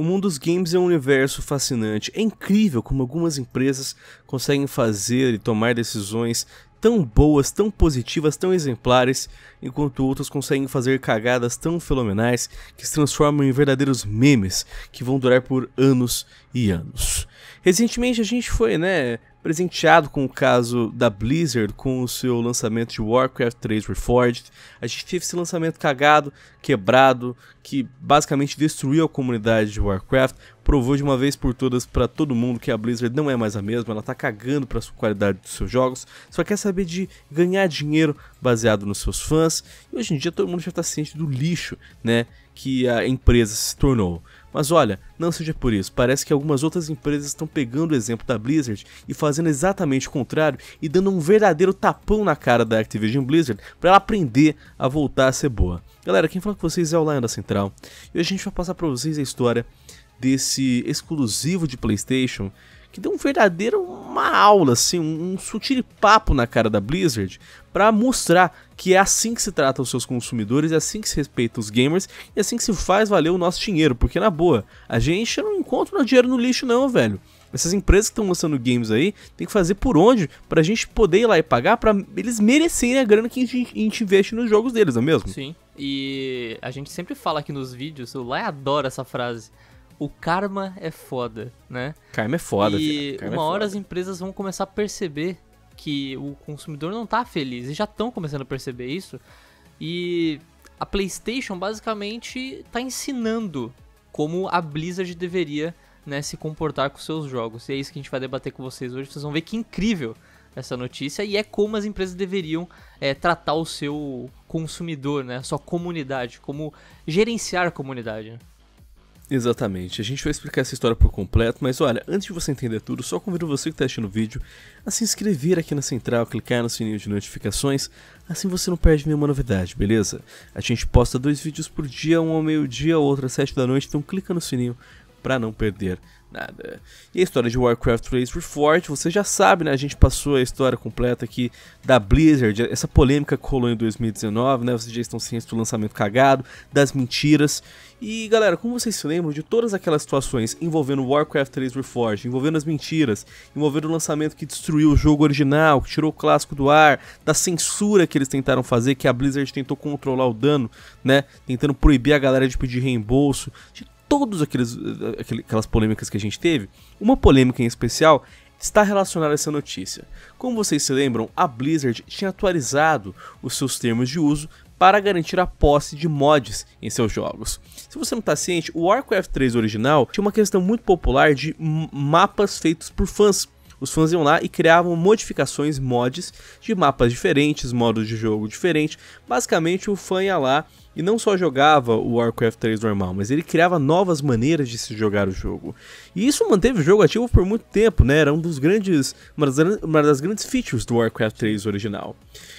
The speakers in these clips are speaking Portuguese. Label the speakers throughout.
Speaker 1: O mundo dos games é um universo fascinante. É incrível como algumas empresas conseguem fazer e tomar decisões tão boas, tão positivas, tão exemplares, enquanto outras conseguem fazer cagadas tão fenomenais que se transformam em verdadeiros memes que vão durar por anos e anos. Recentemente a gente foi, né, presenteado com o caso da Blizzard com o seu lançamento de Warcraft 3 Reforged. A gente teve esse lançamento cagado, quebrado, que basicamente destruiu a comunidade de Warcraft, provou de uma vez por todas para todo mundo que a Blizzard não é mais a mesma, ela tá cagando para a qualidade dos seus jogos, só quer saber de ganhar dinheiro baseado nos seus fãs. E hoje em dia todo mundo já está ciente do lixo, né, que a empresa se tornou. Mas olha, não seja por isso, parece que algumas outras empresas estão pegando o exemplo da Blizzard e fazendo exatamente o contrário e dando um verdadeiro tapão na cara da Activision Blizzard para ela aprender a voltar a ser boa. Galera, quem fala com vocês é o Lion da Central e hoje a gente vai passar para vocês a história desse exclusivo de PlayStation que deu um verdadeiro uma aula, assim, um, um papo na cara da Blizzard para mostrar que é assim que se trata os seus consumidores, é assim que se respeita os gamers e é assim que se faz valer o nosso dinheiro, porque na boa, a gente não encontra dinheiro no lixo não, velho. Essas empresas que estão lançando games aí, tem que fazer por onde pra gente poder ir lá e pagar pra eles merecerem a grana que a gente, a gente investe nos jogos deles, não é mesmo? Sim.
Speaker 2: E a gente sempre fala aqui nos vídeos, o Lai adora essa frase o karma é foda, né?
Speaker 1: Karma é foda. E é uma é hora foda.
Speaker 2: as empresas vão começar a perceber que o consumidor não tá feliz e já estão começando a perceber isso. E a PlayStation basicamente tá ensinando como a Blizzard deveria né, se comportar com seus jogos. E é isso que a gente vai debater com vocês hoje. Vocês vão ver que incrível essa notícia e é como as empresas deveriam é, tratar o seu consumidor, né, a sua comunidade, como gerenciar a comunidade. Né?
Speaker 1: Exatamente, a gente vai explicar essa história por completo, mas olha, antes de você entender tudo, só convido você que está assistindo o vídeo a se inscrever aqui na central, clicar no sininho de notificações, assim você não perde nenhuma novidade, beleza? A gente posta dois vídeos por dia, um ao meio-dia, outro às sete da noite, então clica no sininho para não perder Nada. E a história de Warcraft 3 Reforged, você já sabe, né? A gente passou a história completa aqui da Blizzard, essa polêmica que rolou em 2019, né? Vocês já estão cientes do lançamento cagado, das mentiras. E galera, como vocês se lembram de todas aquelas situações envolvendo Warcraft 3 Reforged, envolvendo as mentiras, envolvendo o lançamento que destruiu o jogo original, que tirou o clássico do ar, da censura que eles tentaram fazer, que a Blizzard tentou controlar o dano, né? Tentando proibir a galera de pedir reembolso, de todas aquelas polêmicas que a gente teve, uma polêmica em especial está relacionada a essa notícia. Como vocês se lembram, a Blizzard tinha atualizado os seus termos de uso para garantir a posse de mods em seus jogos. Se você não está ciente, o Warcraft 3 original tinha uma questão muito popular de mapas feitos por fãs. Os fãs iam lá e criavam modificações, mods de mapas diferentes, modos de jogo diferentes. Basicamente, o fã ia lá e não só jogava o Warcraft 3 normal, mas ele criava novas maneiras de se jogar o jogo. E isso manteve o jogo ativo por muito tempo, né? Era um dos grandes, uma das, uma das grandes features do Warcraft 3 original.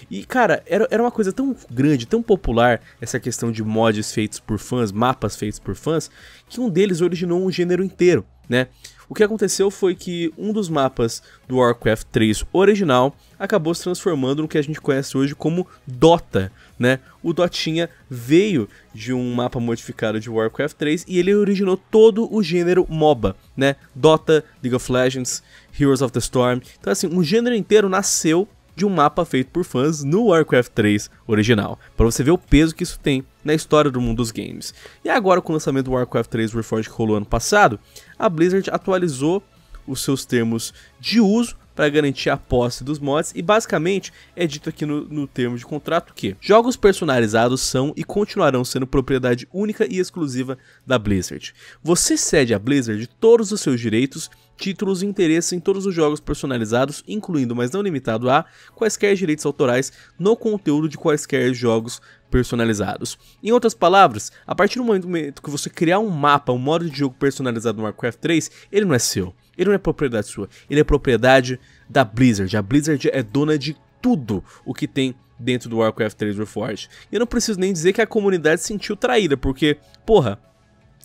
Speaker 1: E cara, era, era uma coisa tão grande, tão popular essa questão de mods feitos por fãs, mapas feitos por fãs, que um deles originou um gênero inteiro. Né? O que aconteceu foi que um dos mapas do Warcraft 3 original acabou se transformando no que a gente conhece hoje como Dota, né? O Dotinha veio de um mapa modificado de Warcraft 3 e ele originou todo o gênero MOBA, né? Dota, League of Legends, Heroes of the Storm. Então assim, um gênero inteiro nasceu de um mapa feito por fãs no Warcraft 3 original, para você ver o peso que isso tem na história do mundo dos games. E agora com o lançamento do Warcraft 3 Reforged que rolou ano passado, a Blizzard atualizou os seus termos de uso para garantir a posse dos mods e basicamente é dito aqui no, no termo de contrato que jogos personalizados são e continuarão sendo propriedade única e exclusiva da Blizzard. Você cede à Blizzard todos os seus direitos títulos e interesses em todos os jogos personalizados, incluindo, mas não limitado a, quaisquer direitos autorais no conteúdo de quaisquer jogos personalizados. Em outras palavras, a partir do momento que você criar um mapa, um modo de jogo personalizado no Warcraft 3, ele não é seu. Ele não é propriedade sua, ele é propriedade da Blizzard. A Blizzard é dona de tudo o que tem dentro do Warcraft 3 Reforged. E eu não preciso nem dizer que a comunidade se sentiu traída, porque, porra,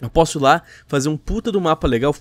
Speaker 1: eu posso ir lá fazer um puta do mapa legal,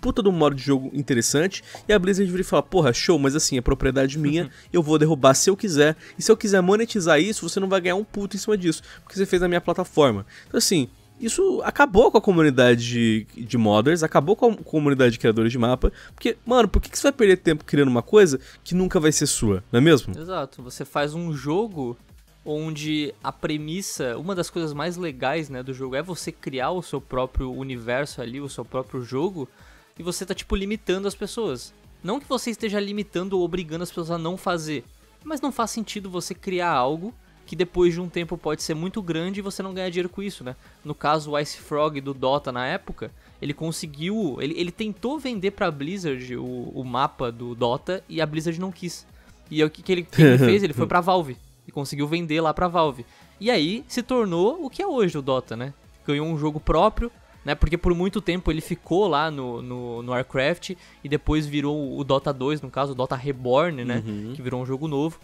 Speaker 1: puta do modo de jogo interessante, e a Blizzard vir e falar, porra, show, mas assim, é propriedade minha, uhum. eu vou derrubar se eu quiser, e se eu quiser monetizar isso, você não vai ganhar um puto em cima disso, porque você fez na minha plataforma. Então assim, isso acabou com a comunidade de, de modders, acabou com a comunidade de criadores de mapa, porque, mano, por que, que você vai perder tempo criando uma coisa que nunca vai ser sua, não é mesmo?
Speaker 2: Exato, você faz um jogo onde a premissa, uma das coisas mais legais, né, do jogo é você criar o seu próprio universo ali, o seu próprio jogo, e você tá, tipo, limitando as pessoas. Não que você esteja limitando ou obrigando as pessoas a não fazer, mas não faz sentido você criar algo que depois de um tempo pode ser muito grande e você não ganha dinheiro com isso, né? No caso, o Ice Frog do Dota na época, ele conseguiu. Ele, ele tentou vender pra Blizzard o, o mapa do Dota e a Blizzard não quis. E o que, que, ele, que ele fez? Ele foi pra Valve e conseguiu vender lá pra Valve. E aí se tornou o que é hoje o Dota, né? Ganhou um jogo próprio, né? Porque por muito tempo ele ficou lá no, no, no Warcraft e depois virou o Dota 2, no caso, o Dota Reborn, né? Uhum. Que virou um jogo novo.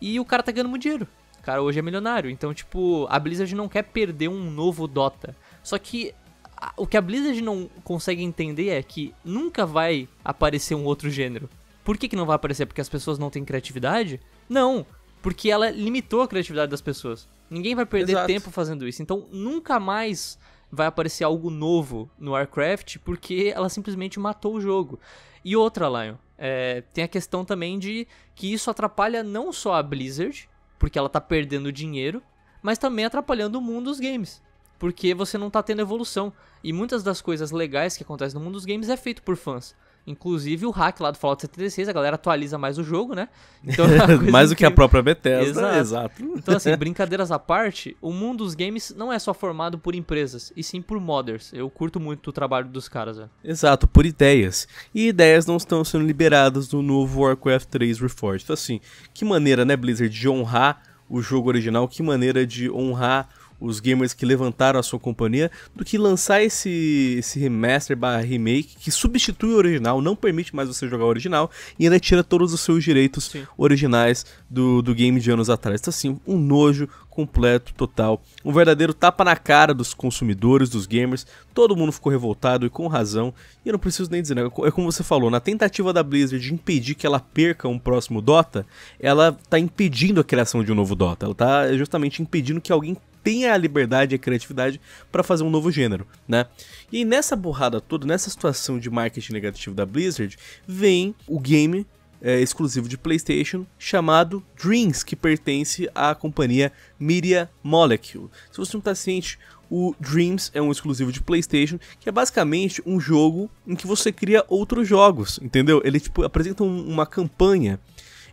Speaker 2: E o cara tá ganhando muito dinheiro cara hoje é milionário. Então, tipo, a Blizzard não quer perder um novo Dota. Só que a, o que a Blizzard não consegue entender é que nunca vai aparecer um outro gênero. Por que, que não vai aparecer? Porque as pessoas não têm criatividade? Não, porque ela limitou a criatividade das pessoas. Ninguém vai perder Exato. tempo fazendo isso. Então, nunca mais vai aparecer algo novo no Warcraft porque ela simplesmente matou o jogo. E outra, Lion, é, tem a questão também de que isso atrapalha não só a Blizzard, porque ela tá perdendo dinheiro, mas também atrapalhando o mundo dos games, porque você não tá tendo evolução. E muitas das coisas legais que acontecem no mundo dos games é feito por fãs. Inclusive o hack lá do Fallout 76, a galera atualiza mais o jogo, né? Então, é mais do que, a própria Bethesda, exato. exato. Então, assim, brincadeiras à parte, o mundo dos games não é só formado por empresas, e sim por modders. Eu curto muito o trabalho dos caras, velho.
Speaker 1: Exato, por ideias. E ideias não estão sendo liberadas do novo Warcraft 3 Reforged. Então, assim, que maneira, né, Blizzard, de honrar o jogo original, que maneira de honrar os gamers que levantaram a sua companhia, do que lançar esse, esse remaster barra remake que substitui o original, não permite mais você jogar o original e ainda tira todos os seus direitos Sim. originais do, do game de anos atrás. Então, assim, um nojo completo, total. Um verdadeiro tapa na cara dos consumidores, dos gamers. Todo mundo ficou revoltado e com razão. E eu não preciso nem dizer, né? É como você falou, na tentativa da Blizzard de impedir que ela perca um próximo Dota, ela tá impedindo a criação de um novo Dota. Ela tá justamente impedindo que alguém tenha a liberdade e a criatividade para fazer um novo gênero, né? E nessa burrada toda, nessa situação de marketing negativo da Blizzard, vem o game é, exclusivo de PlayStation chamado Dreams, que pertence à companhia Media Molecule. Se você não está ciente, o Dreams é um exclusivo de PlayStation, que é basicamente um jogo em que você cria outros jogos, entendeu? Ele tipo apresenta um, uma campanha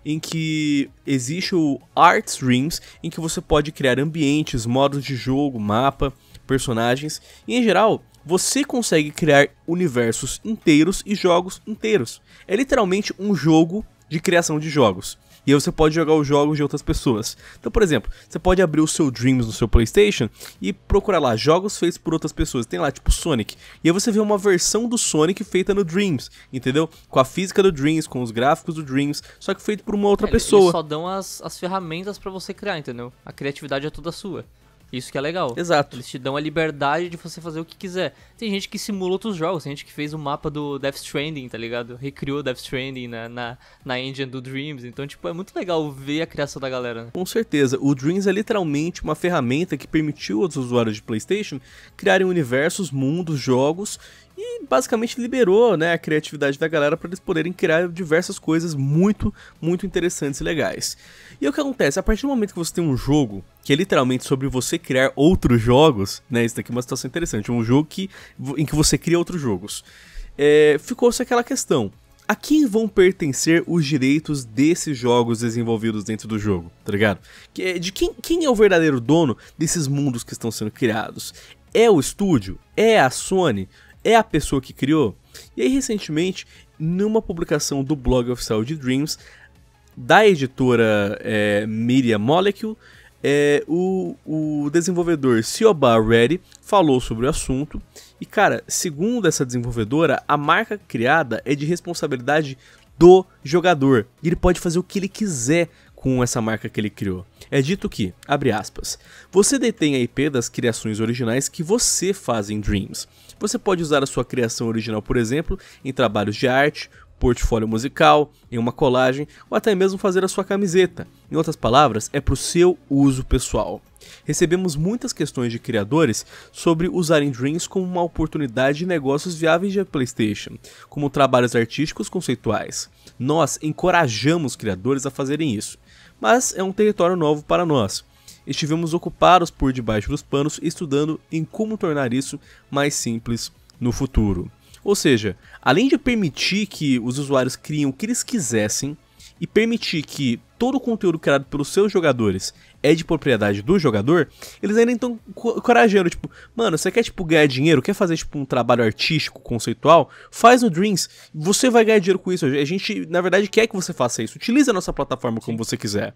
Speaker 1: em que existe o Arts Rooms, em que você pode criar ambientes, modos de jogo, mapa, personagens e em geral você consegue criar universos inteiros e jogos inteiros. É literalmente um jogo de criação de jogos. E aí você pode jogar os jogos de outras pessoas. Então, por exemplo, você pode abrir o seu Dreams no seu PlayStation e procurar lá jogos feitos por outras pessoas. Tem lá, tipo Sonic. E aí você vê uma versão do Sonic feita no Dreams, entendeu? Com a física do Dreams, com os gráficos do Dreams, só que feito por uma outra é, pessoa. Eles só
Speaker 2: dão as, as ferramentas para você criar, entendeu? A criatividade é toda sua. Isso que é legal. Exato. Eles te dão a liberdade de você fazer o que quiser. Tem gente que simula outros jogos, tem gente que fez o um mapa do Death Stranding, tá ligado? Recriou Death Stranding na, na, na engine do Dreams. Então, tipo, é muito legal ver a criação da galera. Né?
Speaker 1: Com certeza. O Dreams é literalmente uma ferramenta que permitiu aos usuários de PlayStation criarem universos, mundos, jogos e basicamente liberou né, a criatividade da galera para eles poderem criar diversas coisas muito, muito interessantes e legais. E é o que acontece? A partir do momento que você tem um jogo que é literalmente sobre você criar outros jogos, né? Isso daqui é uma situação interessante, um jogo que, em que você cria outros jogos. É, Ficou-se aquela questão. A quem vão pertencer os direitos desses jogos desenvolvidos dentro do jogo, tá ligado? É, de quem, quem é o verdadeiro dono desses mundos que estão sendo criados? É o estúdio? É a Sony? é a pessoa que criou? E aí, recentemente, numa publicação do blog oficial de Dreams, da editora é, Media Molecule, é, o, o, desenvolvedor Sioba Reddy falou sobre o assunto. E, cara, segundo essa desenvolvedora, a marca criada é de responsabilidade do jogador. E ele pode fazer o que ele quiser com essa marca que ele criou. É dito que, abre aspas, você detém a IP das criações originais que você faz em Dreams. Você pode usar a sua criação original, por exemplo, em trabalhos de arte, portfólio musical, em uma colagem ou até mesmo fazer a sua camiseta. Em outras palavras, é para o seu uso pessoal. Recebemos muitas questões de criadores sobre usarem Dreams como uma oportunidade de negócios viáveis de PlayStation, como trabalhos artísticos conceituais. Nós encorajamos criadores a fazerem isso mas é um território novo para nós. Estivemos ocupados por debaixo dos panos estudando em como tornar isso mais simples no futuro. Ou seja, além de permitir que os usuários criem o que eles quisessem, e permitir que todo o conteúdo criado pelos seus jogadores é de propriedade do jogador, eles ainda estão corajando, tipo, mano, você quer tipo ganhar dinheiro, quer fazer tipo um trabalho artístico, conceitual, faz o Dreams, você vai ganhar dinheiro com isso. A gente, na verdade, quer que você faça isso. Utilize a nossa plataforma como você quiser.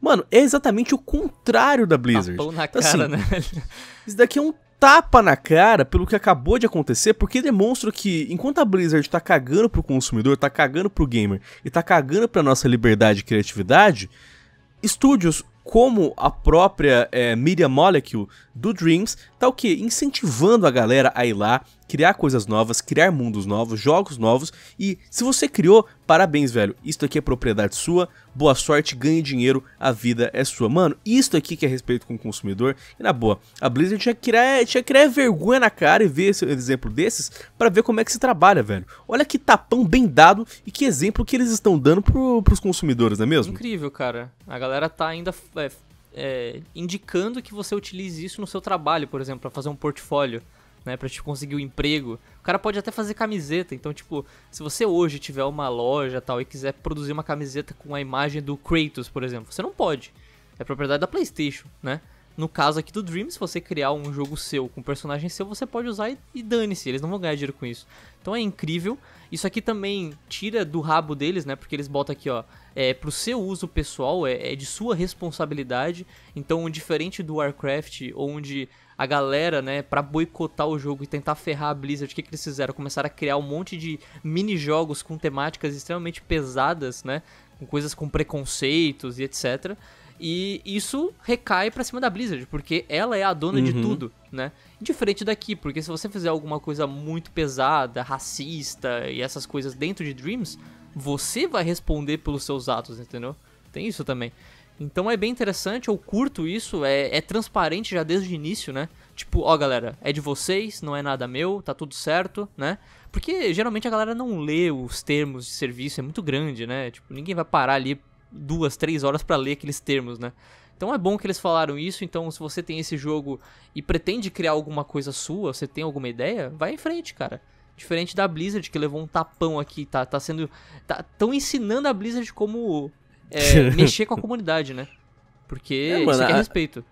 Speaker 1: Mano, é exatamente o contrário da Blizzard. na então, assim, cara, assim, né? isso daqui é um tapa na cara pelo que acabou de acontecer, porque demonstra que enquanto a Blizzard tá cagando pro consumidor, tá cagando pro gamer e tá cagando pra nossa liberdade e criatividade, estúdios como a própria é, Media Molecule do Dreams tá o que? Incentivando a galera a ir lá, criar coisas novas, criar mundos novos, jogos novos. E se você criou, parabéns, velho. Isto aqui é propriedade sua, boa sorte, ganhe dinheiro, a vida é sua. Mano, isto aqui que é respeito com o consumidor. E na boa, a Blizzard tinha que criar, tinha que criar vergonha na cara e ver esse exemplo desses para ver como é que se trabalha, velho. Olha que tapão bem dado e que exemplo que eles estão dando pro, pros consumidores, não é mesmo?
Speaker 2: Incrível, cara. A galera tá ainda. É é, indicando que você utilize isso no seu trabalho, por exemplo, para fazer um portfólio, né, para te conseguir um emprego. O cara pode até fazer camiseta, então tipo, se você hoje tiver uma loja tal e quiser produzir uma camiseta com a imagem do Kratos, por exemplo, você não pode. É propriedade da PlayStation, né? No caso aqui do Dream, se você criar um jogo seu com um personagem seu, você pode usar e, e dane-se, eles não vão ganhar dinheiro com isso. Então é incrível. Isso aqui também tira do rabo deles, né? Porque eles botam aqui, ó, é pro seu uso pessoal, é, é de sua responsabilidade. Então, diferente do Warcraft, onde a galera, né, para boicotar o jogo e tentar ferrar a Blizzard, o que, que eles fizeram? Começaram a criar um monte de mini-jogos com temáticas extremamente pesadas, né? Com coisas com preconceitos e etc. E isso recai para cima da Blizzard, porque ela é a dona uhum. de tudo, né? Diferente daqui, porque se você fizer alguma coisa muito pesada, racista e essas coisas dentro de Dreams, você vai responder pelos seus atos, entendeu? Tem isso também. Então é bem interessante, eu curto isso, é, é transparente já desde o início, né? Tipo, ó galera, é de vocês, não é nada meu, tá tudo certo, né? Porque geralmente a galera não lê os termos de serviço, é muito grande, né? Tipo, ninguém vai parar ali duas, três horas para ler aqueles termos, né? Então é bom que eles falaram isso, então se você tem esse jogo e pretende criar alguma coisa sua, você tem alguma ideia, vai em frente, cara. Diferente da Blizzard, que levou um tapão aqui, tá, tá sendo... Tá, ensinando a Blizzard como é, mexer com a comunidade, né? Porque é, mano, isso aqui é respeito.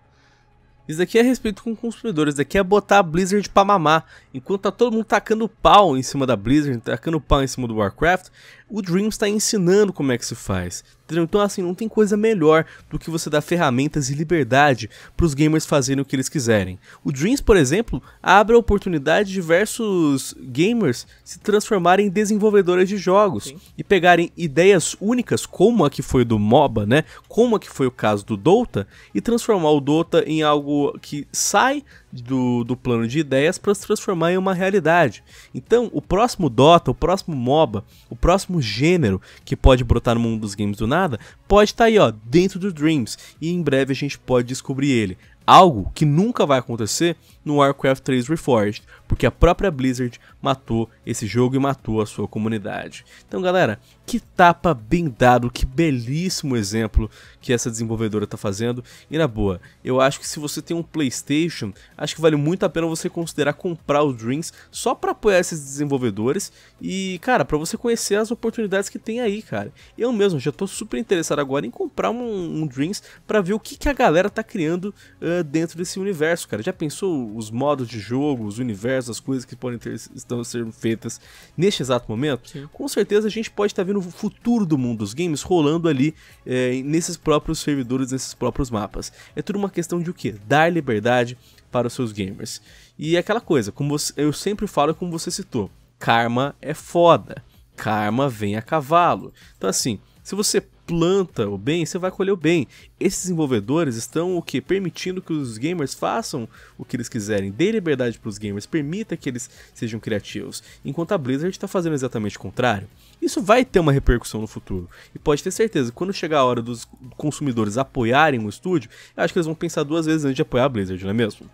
Speaker 1: Isso aqui é respeito com consumidores, isso daqui é botar a Blizzard pra mamar. Enquanto tá todo mundo tacando pau em cima da Blizzard, tacando pau em cima do Warcraft, o Dreams está ensinando como é que se faz. Entendeu? Então, assim, não tem coisa melhor do que você dar ferramentas e liberdade para os gamers fazerem o que eles quiserem. O Dreams, por exemplo, abre a oportunidade de diversos gamers se transformarem em desenvolvedores de jogos Sim. e pegarem ideias únicas, como a que foi do MOBA, né? Como a que foi o caso do Dota, e transformar o Dota em algo que sai do, do plano de ideias para se transformar em uma realidade. Então, o próximo Dota, o próximo MOBA, o próximo gênero que pode brotar no mundo dos games do nada, pode estar tá aí, ó, dentro do Dreams. E em breve a gente pode descobrir ele. Algo que nunca vai acontecer no Warcraft 3 Reforged, porque a própria Blizzard matou esse jogo e matou a sua comunidade. Então, galera, que tapa bem dado, que belíssimo exemplo que essa desenvolvedora está fazendo. E na boa, eu acho que se você tem um PlayStation, acho que vale muito a pena você considerar comprar os Dreams só para apoiar esses desenvolvedores e, cara, para você conhecer as oportunidades que tem aí, cara. Eu mesmo já estou super interessado agora em comprar um, um Dreams para ver o que, que a galera está criando. Uh, dentro desse universo, cara. Já pensou os modos de jogo, os universos, as coisas que podem ter, estão sendo feitas neste exato momento? Sim. Com certeza a gente pode estar tá vendo o futuro do mundo dos games rolando ali eh, nesses próprios servidores, nesses próprios mapas. É tudo uma questão de o quê? Dar liberdade para os seus gamers. E é aquela coisa, como você, eu sempre falo, como você citou, karma é foda. Karma vem a cavalo. Então assim, se você planta o bem, você vai colher o bem. Esses desenvolvedores estão o que permitindo que os gamers façam o que eles quiserem, dê liberdade para os gamers, permita que eles sejam criativos. Enquanto a Blizzard está fazendo exatamente o contrário. Isso vai ter uma repercussão no futuro. E pode ter certeza, quando chegar a hora dos consumidores apoiarem o estúdio, eu acho que eles vão pensar duas vezes antes de apoiar a Blizzard, não é mesmo?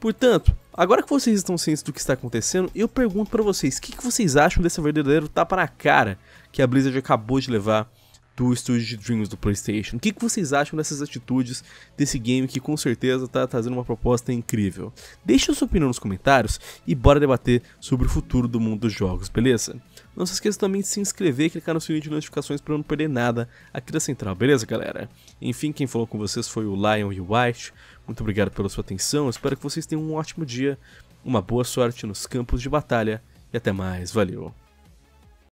Speaker 1: Portanto, agora que vocês estão cientes do que está acontecendo, eu pergunto para vocês, o que, que, vocês acham desse verdadeiro tapa na cara que a Blizzard acabou de levar do estúdio de Dreams do PlayStation. O que, que vocês acham dessas atitudes desse game que com certeza está trazendo uma proposta incrível? Deixe sua opinião nos comentários e bora debater sobre o futuro do mundo dos jogos, beleza? Não se esqueça também de se inscrever e clicar no sininho de notificações para não perder nada aqui da Central, beleza, galera? Enfim, quem falou com vocês foi o Lion e o White. Muito obrigado pela sua atenção. Espero que vocês tenham um ótimo dia, uma boa sorte nos campos de batalha e até mais. Valeu!